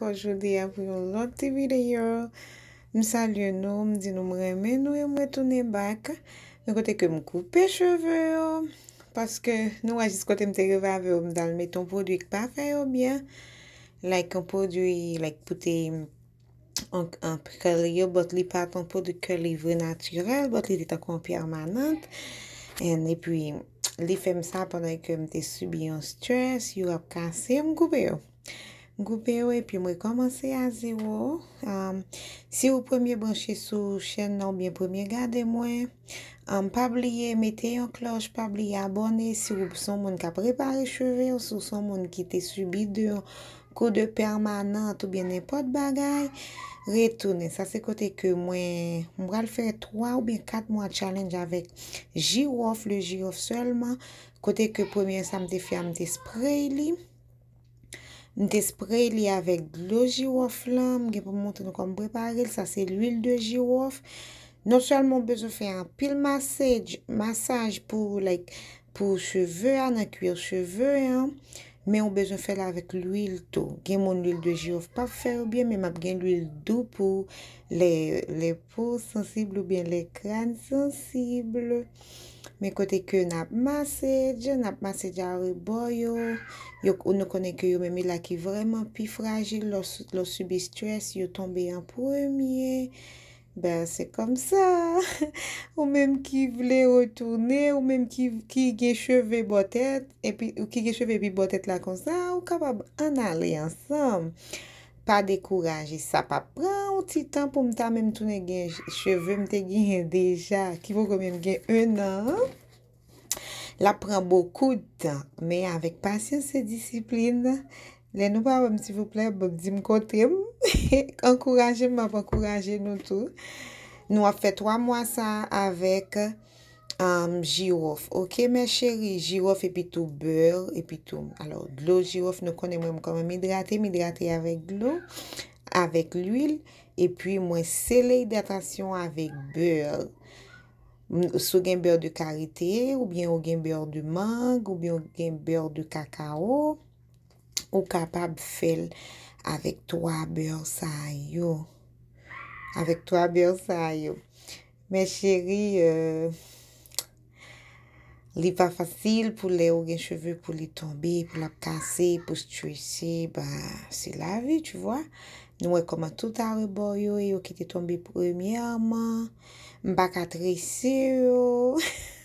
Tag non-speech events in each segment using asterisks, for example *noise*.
Kojodi apou yon loti videyo, m salye nou, m di nou m remen nou yon m wetoune bak, m kote ke m koupe cheve yo, oh. paske nou wajis kote m te revave yo oh, m dalme ton prodwi k pafe yo oh, bien, like an prodwi like pute an pral yo, bot li pat an prodwi kalivre natyrel, bot li ditakon permanant, en epwi li fem sa panay ke m te subi yon stres, yon ap kase, m koupe yo. Goupè wè, pi mwen komanse a zi wò. Um, si wè pwè mwen banshe sou chèn nan, mwen pwè mwen gade mwen. Mwen um, pabliye metè yon kloj, pabliye abonè, si wè son moun ka preparè cheve, ou son moun ki te subi dè kou de permanant, ou bè nè pot bagay, retounè. Sa se kote ke mwen mwal fè 3 ou bè 4 mwen challenge avèk jirof, le jirof selman. Kote ke pwè mwen samte fè mwen te spray li. Nte spray li avèk lo jirouf lan, mge pou mwote nou kom preparil, sa se l'wil de jirouf. Non salmon bezou fè an pil masaj pou cheve an, an kuye cheve an. Men ou bezon fè la vek l'uil tou. Gen mon l'uil de jyof pa fè ou bie men map gen l'uil dou pou le pou sensible ou bie le kran sensible. Men kote ke nan ap masej, nan ap masej a reboyo. Yo nou konen ke yo men mi la ki vreman pi fragil, lo subi stres, yo tombe an premiye. Ben, se kom sa, *laughs* ou menm ki vle otourne, ou menm ki gen cheve botet, ou ki gen cheve pi botet la konsa, ou kapab an ale ansam. Pa dekouraje, sa pa pran ou ti tan pou mta menm tourne gen cheve mte gen deja, ki vou komen gen un an. La pran bokout, menm avik pasyon se disiplin. Le nou pwa m si vouple, bok di m kontre m. *laughs* Enkouraje mwen, bon mwen kouraje nou tou Nou a fe 3 mwen sa Avèk Jirof, um, ok mè chéri Jirof epi tou beur Epi tou, alò, lo jirof nou konè mwen Mwen koman midrate, midrate avèk lo Avèk l'uil Epi mwen sele idatasyon Avèk beur Sou gen beur de karité Ou bien ou gen beur de mangue Ou bien ou gen beur de kakao Ou kapab fel Mwen Avèk tòa bèr sa yo. Avèk tòa bèr sa yo. Mè chéri, euh, li pa fasil pou le ou gen cheve pou li tombi, pou la ptase, pou stwisi, ba, se lavi, tu vwa. Nou e koma tout a rebò yo, yo ki te tombi premiyama, mba katresi yo.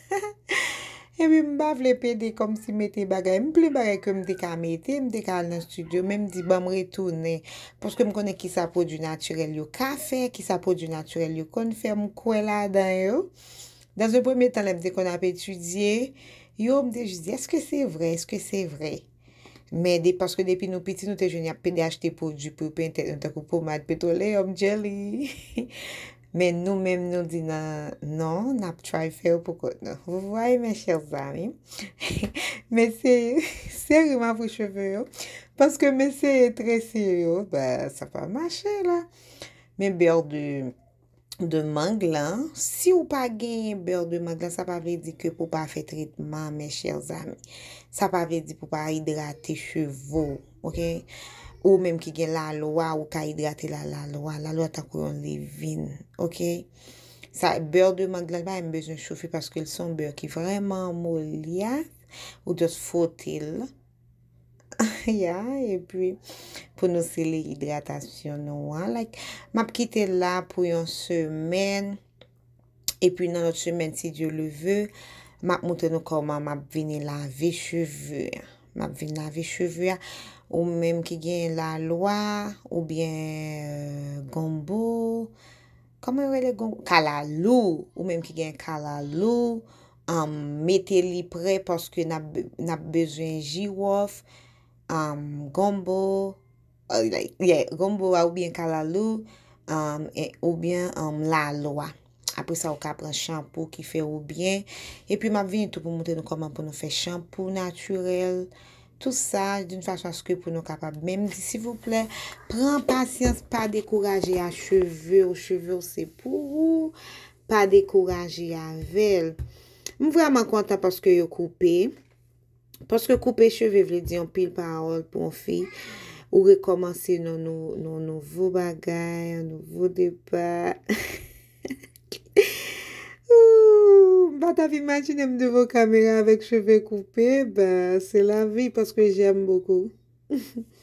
*laughs* E mi mba vle pe de kom si me te bagay, mple bagay ke m de ka me te, m de ka al nan studio, me m di ba m retounen. Poske m konen ki sa prodjou naturel yo kafe, ki sa prodjou naturel yo konfer, m kwe la dan yo. Dans yo premier tan la m de kon ap etudye, yo m de jizye, eske se vre, eske se vre? Me de, poske depi nou piti nou te jenye ap pe de achete prodjou pou pe ente pou pomade petrole, yo m djeli. Hihi! *laughs* Men nou men nou di nan, nan, nap chwa e feyo pou kote nan. Vwoye men chers ami. Men se, seryman pou cheve yo. Paske men se tre se yo, ba sa pa mache la. Men beor de manglan, si ou pa gen beor de manglan, sa pa ve di ke pou pa fe tritman men chers ami. Sa pa ve di pou pa hidrate chevo, ok? Ou menm ki gen lalwa ou ka hidrate la lalwa. Lalwa ta kou yon levine. Ok. Sa beur de man glalba yon bezon choufi. Paske yon son beur ki vreman mol ya. Ou just fote l. *laughs* Ya. E pwi pou nou se li hidratasyon nou an. Like map ki te la pou yon semen. E pwi nan ot semen si diyo le ve. Map mouten nou kouman map vini lave cheve yon. M ap vin lavi chevy a, ou menm ki gen lalwa, ou ben euh, gombo, kalalou, ou menm ki gen kalalou, meteli pre poske nap bezwen jiwof, gombo, oh, ou ben kalalou, e, ou ben lalwa. apoy sa yo kap ran champou ki fer ou bien. E py ma viny tout pou omote nou koman pou nou fè champou naturel. Tout sa, din fasyon aske pou nou kapap mèm. Di si vouplè, pran pasyans pa dekourajè ya cheve. Ou cheve ou se pou pouou pa dekourajè ya vel. Mwen vwa langan kontan paske yo koupè. Paske koupè cheve, vle di on pil parol pon fi. Ou rekomansè nou nou vwo bagay, ou nou vwo depa. He *laughs* he Madame, imaginez de vos caméras avec cheveux coupés, ben, c'est la vie parce que j'aime beaucoup. *laughs*